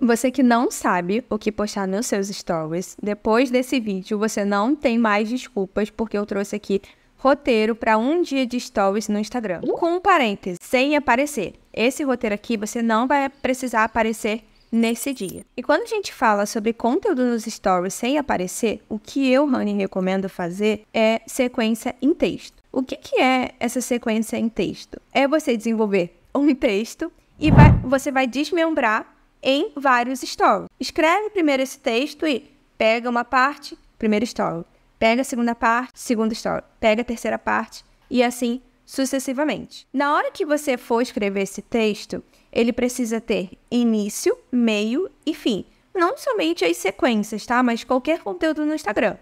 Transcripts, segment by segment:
Você que não sabe o que postar nos seus stories, depois desse vídeo você não tem mais desculpas porque eu trouxe aqui roteiro para um dia de stories no Instagram. Com um parênteses, sem aparecer. Esse roteiro aqui você não vai precisar aparecer nesse dia. E quando a gente fala sobre conteúdo nos stories sem aparecer, o que eu, Rani, recomendo fazer é sequência em texto. O que, que é essa sequência em texto? É você desenvolver um texto e vai, você vai desmembrar em vários stories. Escreve primeiro esse texto e pega uma parte, primeiro story. Pega a segunda parte, segundo story. Pega a terceira parte e assim sucessivamente. Na hora que você for escrever esse texto, ele precisa ter início, meio e fim. Não somente as sequências, tá? Mas qualquer conteúdo no Instagram.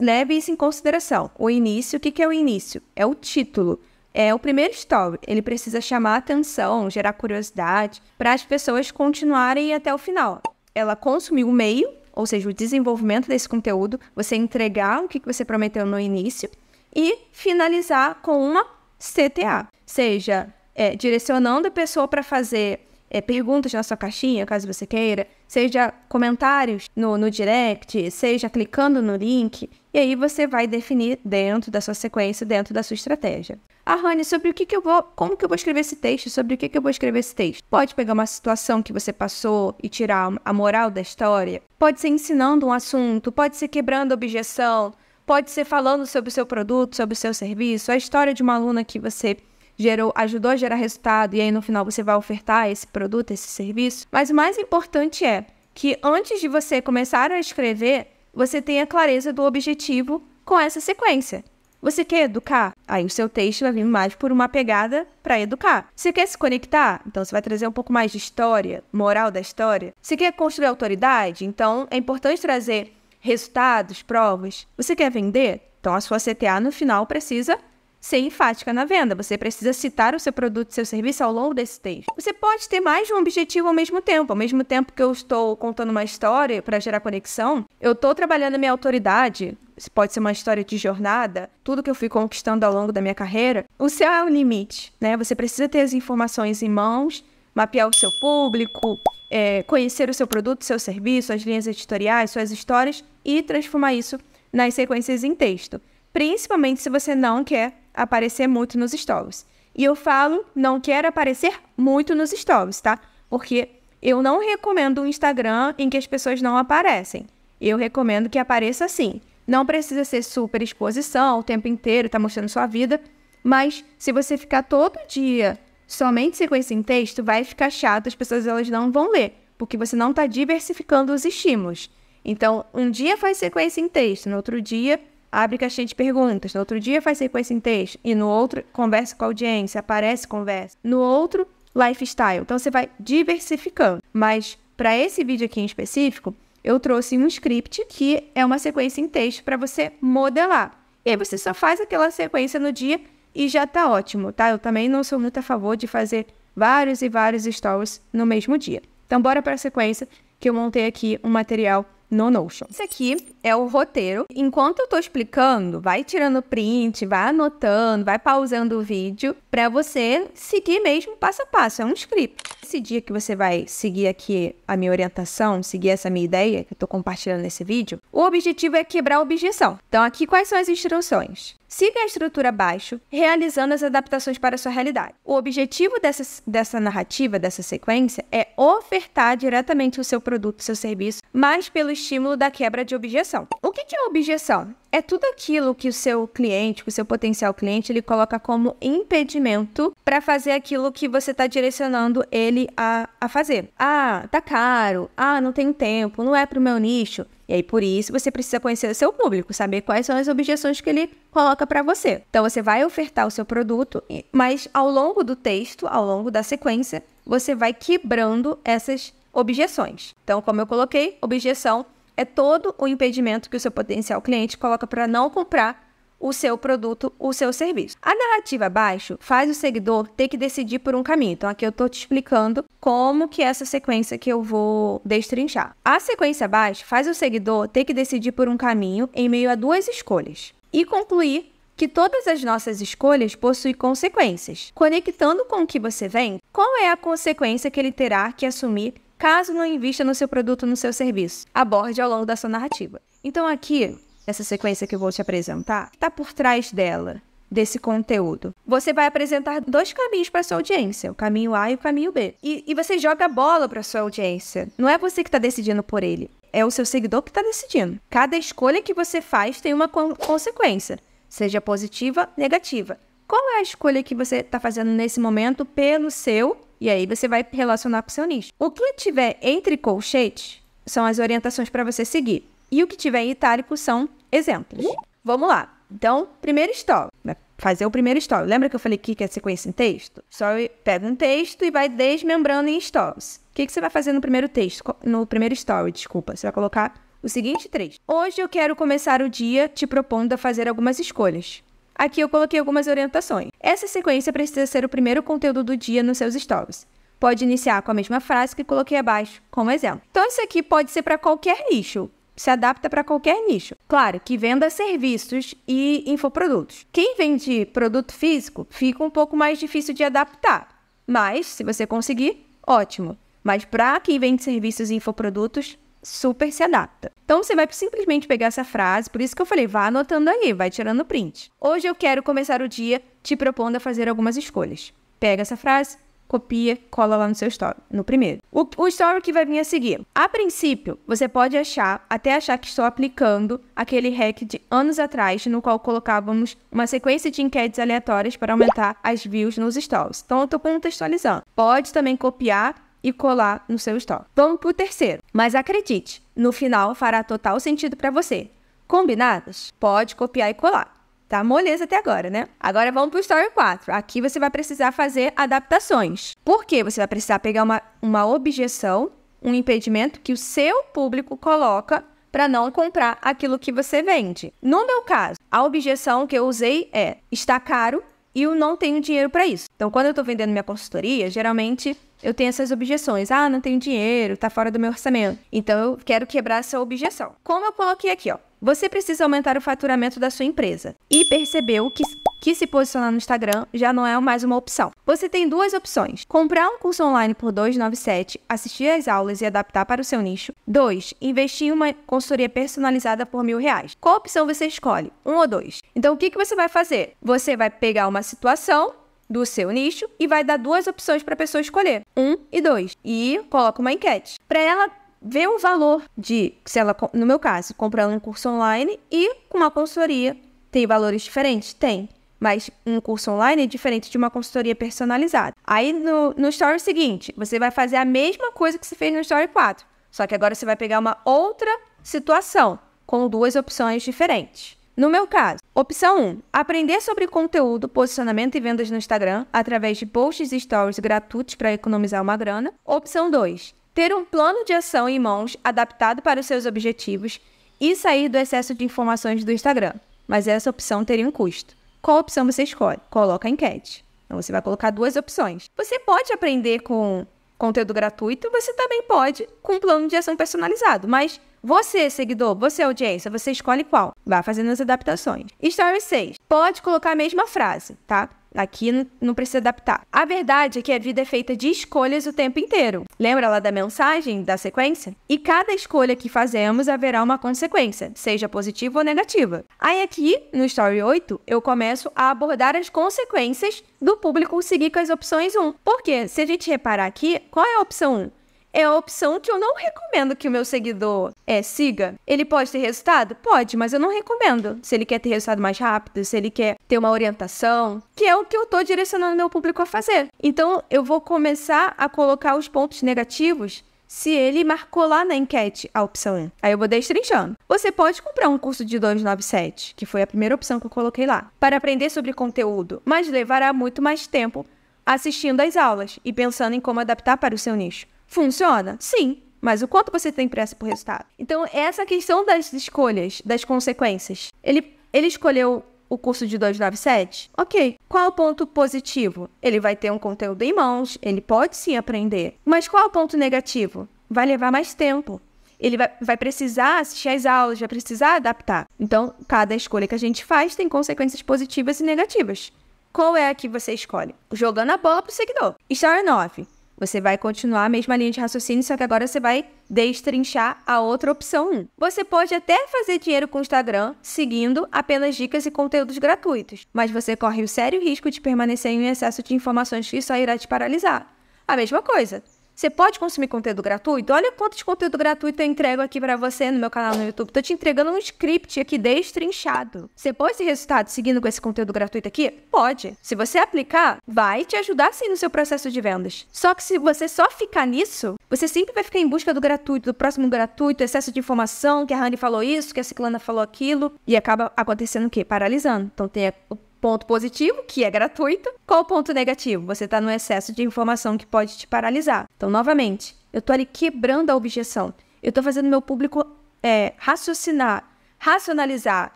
Leve isso em consideração. O início, o que, que é o início? É o título é, o primeiro story, ele precisa chamar atenção, gerar curiosidade, para as pessoas continuarem até o final. Ela consumiu o meio, ou seja, o desenvolvimento desse conteúdo, você entregar o que você prometeu no início e finalizar com uma CTA, seja é, direcionando a pessoa para fazer é, perguntas na sua caixinha, caso você queira, seja comentários no, no direct, seja clicando no link, e aí você vai definir dentro da sua sequência, dentro da sua estratégia. Ah, Rani, sobre o que, que eu vou. Como que eu vou escrever esse texto? Sobre o que, que eu vou escrever esse texto? Pode pegar uma situação que você passou e tirar a moral da história. Pode ser ensinando um assunto, pode ser quebrando objeção, pode ser falando sobre o seu produto, sobre o seu serviço, a história de uma aluna que você gerou, ajudou a gerar resultado e aí no final você vai ofertar esse produto, esse serviço. Mas o mais importante é que antes de você começar a escrever, você tenha clareza do objetivo com essa sequência. Você quer educar? Aí o seu texto vai vir mais por uma pegada para educar. Você quer se conectar? Então você vai trazer um pouco mais de história, moral da história. Você quer construir autoridade? Então é importante trazer resultados, provas. Você quer vender? Então a sua CTA no final precisa ser enfática na venda. Você precisa citar o seu produto e seu serviço ao longo desse texto. Você pode ter mais de um objetivo ao mesmo tempo. Ao mesmo tempo que eu estou contando uma história para gerar conexão, eu estou trabalhando a minha autoridade. Isso pode ser uma história de jornada, tudo que eu fui conquistando ao longo da minha carreira. O céu é o limite, né? Você precisa ter as informações em mãos, mapear o seu público, é, conhecer o seu produto, seu serviço, as linhas editoriais, suas histórias e transformar isso nas sequências em texto. Principalmente se você não quer aparecer muito nos stories. E eu falo, não quero aparecer muito nos stories, tá? Porque eu não recomendo um Instagram em que as pessoas não aparecem. Eu recomendo que apareça assim. Não precisa ser super exposição o tempo inteiro, tá mostrando sua vida. Mas se você ficar todo dia somente sequência em texto, vai ficar chato, as pessoas elas não vão ler, porque você não está diversificando os estímulos. Então, um dia faz sequência em texto, no outro dia abre caixinha de perguntas. No outro dia faz sequência em texto. E no outro, conversa com a audiência, aparece conversa. No outro, lifestyle. Então você vai diversificando. Mas para esse vídeo aqui em específico, eu trouxe um script que é uma sequência em texto para você modelar. E aí você só faz aquela sequência no dia e já está ótimo, tá? Eu também não sou muito a favor de fazer vários e vários stories no mesmo dia. Então bora para a sequência que eu montei aqui um material no Notion. Isso aqui é o roteiro. Enquanto eu tô explicando, vai tirando print, vai anotando, vai pausando o vídeo para você seguir mesmo passo a passo. É um script. Esse dia que você vai seguir aqui a minha orientação, seguir essa minha ideia que eu tô compartilhando nesse vídeo, o objetivo é quebrar a objeção. Então, aqui quais são as instruções? Siga a estrutura abaixo, realizando as adaptações para a sua realidade. O objetivo dessa, dessa narrativa, dessa sequência, é ofertar diretamente o seu produto, seu serviço, mas pelo estímulo da quebra de objeção. O que, é objeção? É tudo aquilo que o seu cliente, que o seu potencial cliente, ele coloca como impedimento para fazer aquilo que você está direcionando ele a, a fazer. Ah, tá caro. Ah, não tenho tempo. Não é para o meu nicho. E aí, por isso, você precisa conhecer o seu público, saber quais são as objeções que ele coloca para você. Então, você vai ofertar o seu produto, mas ao longo do texto, ao longo da sequência, você vai quebrando essas objeções. Então, como eu coloquei, objeção é todo o impedimento que o seu potencial cliente coloca para não comprar o seu produto, o seu serviço. A narrativa abaixo faz o seguidor ter que decidir por um caminho. Então aqui eu estou te explicando como que é essa sequência que eu vou destrinchar. A sequência abaixo faz o seguidor ter que decidir por um caminho em meio a duas escolhas e concluir que todas as nossas escolhas possuem consequências. Conectando com o que você vem, qual é a consequência que ele terá que assumir caso não invista no seu produto, no seu serviço? Aborde ao longo da sua narrativa. Então aqui essa sequência que eu vou te apresentar, está por trás dela, desse conteúdo. Você vai apresentar dois caminhos para sua audiência, o caminho A e o caminho B. E, e você joga a bola para sua audiência. Não é você que está decidindo por ele, é o seu seguidor que está decidindo. Cada escolha que você faz tem uma co consequência, seja positiva, negativa. Qual é a escolha que você está fazendo nesse momento pelo seu? E aí você vai relacionar com o seu nicho. O que tiver entre colchetes são as orientações para você seguir e o que tiver em itálico são exemplos. Vamos lá. Então, primeiro story. Né? Fazer o primeiro story. Lembra que eu falei que é sequência em texto? Só pega um texto e vai desmembrando em stories. O que, que você vai fazer no primeiro texto? No primeiro story, desculpa. Você vai colocar o seguinte trecho. Hoje eu quero começar o dia te propondo a fazer algumas escolhas. Aqui eu coloquei algumas orientações. Essa sequência precisa ser o primeiro conteúdo do dia nos seus stories. Pode iniciar com a mesma frase que coloquei abaixo, como exemplo. Então, isso aqui pode ser para qualquer nicho se adapta para qualquer nicho. Claro que venda serviços e infoprodutos. Quem vende produto físico fica um pouco mais difícil de adaptar, mas se você conseguir, ótimo. Mas para quem vende serviços e infoprodutos, super se adapta. Então você vai simplesmente pegar essa frase, por isso que eu falei, vá anotando aí, vai tirando print. Hoje eu quero começar o dia te propondo a fazer algumas escolhas. Pega essa frase, copia, cola lá no seu story, no primeiro. O, o story que vai vir a seguir. A princípio, você pode achar, até achar que estou aplicando aquele hack de anos atrás, no qual colocávamos uma sequência de enquetes aleatórias para aumentar as views nos stories. Então, eu estou contextualizando. Pode também copiar e colar no seu story. Vamos para o terceiro. Mas acredite, no final fará total sentido para você. Combinados? Pode copiar e colar. Tá moleza até agora, né? Agora vamos para o Story 4. Aqui você vai precisar fazer adaptações. Por quê? Você vai precisar pegar uma, uma objeção, um impedimento que o seu público coloca para não comprar aquilo que você vende. No meu caso, a objeção que eu usei é: está caro e eu não tenho dinheiro para isso. Então, quando eu estou vendendo minha consultoria, geralmente eu tenho essas objeções. Ah, não tenho dinheiro, está fora do meu orçamento. Então, eu quero quebrar essa objeção. Como eu coloquei aqui, ó. Você precisa aumentar o faturamento da sua empresa e percebeu que que se posicionar no Instagram já não é mais uma opção. Você tem duas opções: comprar um curso online por 297, assistir às aulas e adaptar para o seu nicho. 2. Investir em uma consultoria personalizada por mil reais. Qual opção você escolhe? Um ou dois? Então o que, que você vai fazer? Você vai pegar uma situação do seu nicho e vai dar duas opções para a pessoa escolher, um e dois, e coloca uma enquete para ela ver o valor de, se ela, no meu caso, comprar um curso online e com uma consultoria. Tem valores diferentes? Tem. Mas um curso online é diferente de uma consultoria personalizada. Aí no, no story é seguinte, você vai fazer a mesma coisa que você fez no story 4. Só que agora você vai pegar uma outra situação com duas opções diferentes. No meu caso, opção 1, aprender sobre conteúdo, posicionamento e vendas no Instagram através de posts e stories gratuitos para economizar uma grana. Opção 2, ter um plano de ação em mãos adaptado para os seus objetivos e sair do excesso de informações do Instagram. Mas essa opção teria um custo. Qual opção você escolhe? Coloca a enquete. Então você vai colocar duas opções. Você pode aprender com conteúdo gratuito, você também pode com um plano de ação personalizado, mas você, seguidor, você, audiência, você escolhe qual. Vá fazendo as adaptações. Story 6. Pode colocar a mesma frase, tá? Aqui não precisa adaptar. A verdade é que a vida é feita de escolhas o tempo inteiro. Lembra lá da mensagem, da sequência? E cada escolha que fazemos haverá uma consequência, seja positiva ou negativa. Aí aqui, no Story 8, eu começo a abordar as consequências do público seguir com as opções 1. Porque, se a gente reparar aqui, qual é a opção 1? é a opção que eu não recomendo que o meu seguidor é, siga. Ele pode ter resultado? Pode, mas eu não recomendo. Se ele quer ter resultado mais rápido, se ele quer ter uma orientação, que é o que eu estou direcionando meu público a fazer. Então, eu vou começar a colocar os pontos negativos se ele marcou lá na enquete a opção 1. Aí eu vou destrinchando. Você pode comprar um curso de 297, que foi a primeira opção que eu coloquei lá, para aprender sobre conteúdo, mas levará muito mais tempo assistindo às aulas e pensando em como adaptar para o seu nicho. Funciona? Sim. Mas o quanto você tem pressa pro resultado? Então, essa é questão das escolhas, das consequências. Ele, ele escolheu o curso de 297? Ok. Qual é o ponto positivo? Ele vai ter um conteúdo em mãos, ele pode sim aprender. Mas qual é o ponto negativo? Vai levar mais tempo. Ele vai, vai precisar assistir às aulas, vai precisar adaptar. Então, cada escolha que a gente faz tem consequências positivas e negativas. Qual é a que você escolhe? Jogando a bola pro seguidor. História 9. Você vai continuar a mesma linha de raciocínio, só que agora você vai destrinchar a outra opção 1. Você pode até fazer dinheiro com o Instagram seguindo apenas dicas e conteúdos gratuitos, mas você corre o sério risco de permanecer em um excesso de informações que só irá te paralisar. A mesma coisa, você pode consumir conteúdo gratuito? Olha quanto de conteúdo gratuito eu entrego aqui para você no meu canal no YouTube. Tô te entregando um script aqui destrinchado. Você pode ter resultado seguindo com esse conteúdo gratuito aqui? Pode. Se você aplicar, vai te ajudar sim no seu processo de vendas. Só que se você só ficar nisso, você sempre vai ficar em busca do gratuito, do próximo gratuito, excesso de informação, que a Rani falou isso, que a Ciclana falou aquilo, e acaba acontecendo o quê? Paralisando. Então tem o ponto positivo, que é gratuito. Qual o ponto negativo? Você está no excesso de informação que pode te paralisar. Então, novamente, eu estou ali quebrando a objeção. Eu estou fazendo meu público é, raciocinar, racionalizar,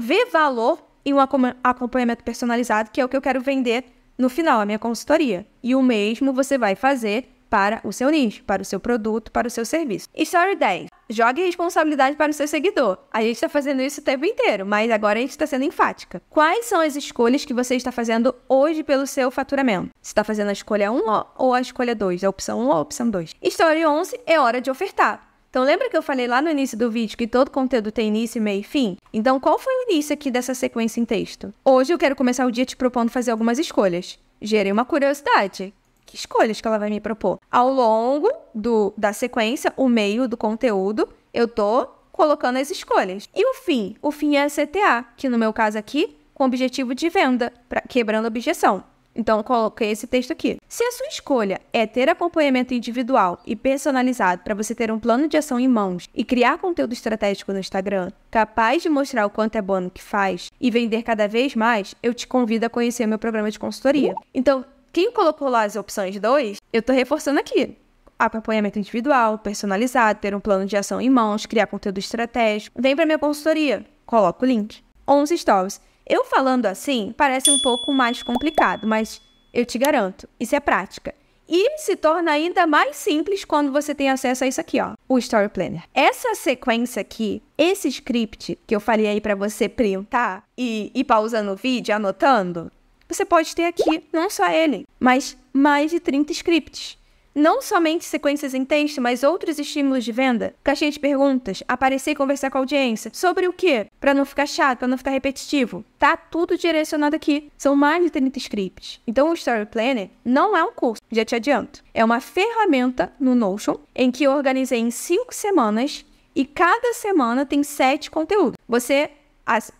ver valor em um acompanhamento personalizado, que é o que eu quero vender no final, a minha consultoria. E o mesmo você vai fazer para o seu nicho, para o seu produto, para o seu serviço. E Story 10 jogue responsabilidade para o seu seguidor. A gente está fazendo isso o tempo inteiro, mas agora a gente está sendo enfática. Quais são as escolhas que você está fazendo hoje pelo seu faturamento? Você está fazendo a escolha 1 ou a escolha 2? A opção 1 ou a opção 2? História 11 é hora de ofertar. Então lembra que eu falei lá no início do vídeo que todo conteúdo tem início, meio e fim? Então qual foi o início aqui dessa sequência em texto? Hoje eu quero começar o dia te propondo fazer algumas escolhas. Gerei uma curiosidade escolhas que ela vai me propor. Ao longo do, da sequência, o meio do conteúdo, eu tô colocando as escolhas. E o fim? O fim é a CTA, que no meu caso aqui, com objetivo de venda, pra, quebrando objeção. Então, coloquei esse texto aqui. Se a sua escolha é ter acompanhamento individual e personalizado para você ter um plano de ação em mãos e criar conteúdo estratégico no Instagram, capaz de mostrar o quanto é bom no que faz e vender cada vez mais, eu te convido a conhecer meu programa de consultoria. Então, quem colocou lá as opções 2, eu estou reforçando aqui. Acompanhamento individual, personalizado, ter um plano de ação em mãos, criar conteúdo estratégico. Vem para minha consultoria, coloca o link. 11 stories. Eu falando assim parece um pouco mais complicado, mas eu te garanto, isso é prática. E se torna ainda mais simples quando você tem acesso a isso aqui, ó, o Story Planner. Essa sequência aqui, esse script que eu falei aí para você printar e ir pausando o vídeo, anotando, você pode ter aqui não só ele, mas mais de 30 scripts. Não somente sequências em texto, mas outros estímulos de venda. Caixinha de perguntas, aparecer e conversar com a audiência. Sobre o quê? Para não ficar chato, para não ficar repetitivo. Tá tudo direcionado aqui. São mais de 30 scripts. Então o Story Planner não é um curso, já te adianto. É uma ferramenta no Notion em que eu organizei em 5 semanas e cada semana tem 7 conteúdos. Você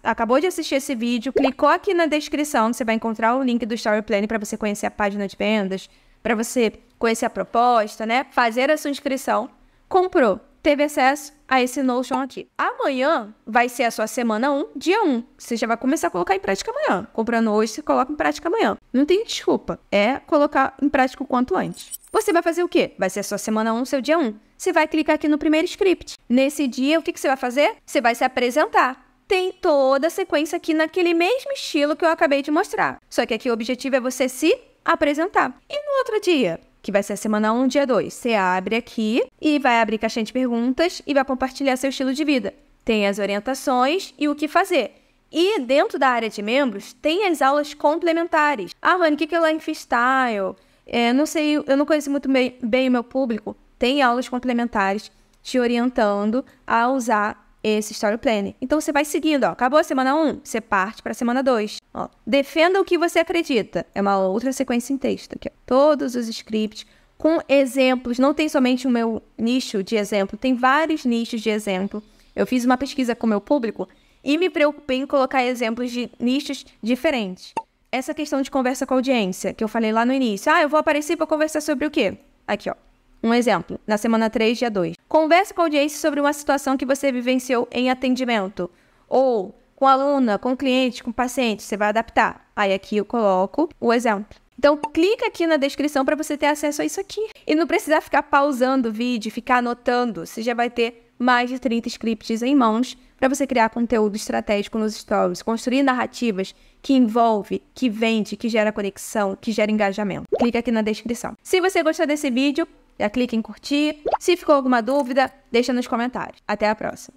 acabou de assistir esse vídeo, clicou aqui na descrição, você vai encontrar o link do Story Planning para você conhecer a página de vendas, para você conhecer a proposta, né? Fazer a sua inscrição. Comprou, teve acesso a esse Notion aqui. Amanhã vai ser a sua semana 1, dia 1. Você já vai começar a colocar em prática amanhã. Comprando hoje, você coloca em prática amanhã. Não tem desculpa. É colocar em prática o quanto antes. Você vai fazer o quê? Vai ser a sua semana 1, seu dia 1. Você vai clicar aqui no primeiro script. Nesse dia, o que, que você vai fazer? Você vai se apresentar tem toda a sequência aqui naquele mesmo estilo que eu acabei de mostrar. Só que aqui o objetivo é você se apresentar. E no outro dia, que vai ser a semana 1, dia 2, você abre aqui e vai abrir caixinha de perguntas e vai compartilhar seu estilo de vida. Tem as orientações e o que fazer. E dentro da área de membros, tem as aulas complementares. Ah, mano, o que, que é lifestyle? É, não sei, eu não conheço muito bem, bem o meu público. Tem aulas complementares te orientando a usar esse story planning. Então você vai seguindo, ó. Acabou a semana 1, você parte para a semana 2. Ó. Defenda o que você acredita. É uma outra sequência em texto aqui. Ó. Todos os scripts com exemplos. Não tem somente o meu nicho de exemplo, tem vários nichos de exemplo. Eu fiz uma pesquisa com o meu público e me preocupei em colocar exemplos de nichos diferentes. Essa questão de conversa com a audiência, que eu falei lá no início. Ah, eu vou aparecer para conversar sobre o quê? Aqui, ó. Um exemplo, na semana 3, dia 2. Converse com a audiência sobre uma situação que você vivenciou em atendimento. Ou com aluna, com cliente, com paciente, você vai adaptar. Aí aqui eu coloco o exemplo. Então, clica aqui na descrição para você ter acesso a isso aqui. E não precisar ficar pausando o vídeo, ficar anotando. Você já vai ter mais de 30 scripts em mãos para você criar conteúdo estratégico nos stories, construir narrativas que envolve, que vende, que gera conexão, que gera engajamento. Clica aqui na descrição. Se você gostou desse vídeo, já clique em curtir. Se ficou alguma dúvida, deixa nos comentários. Até a próxima!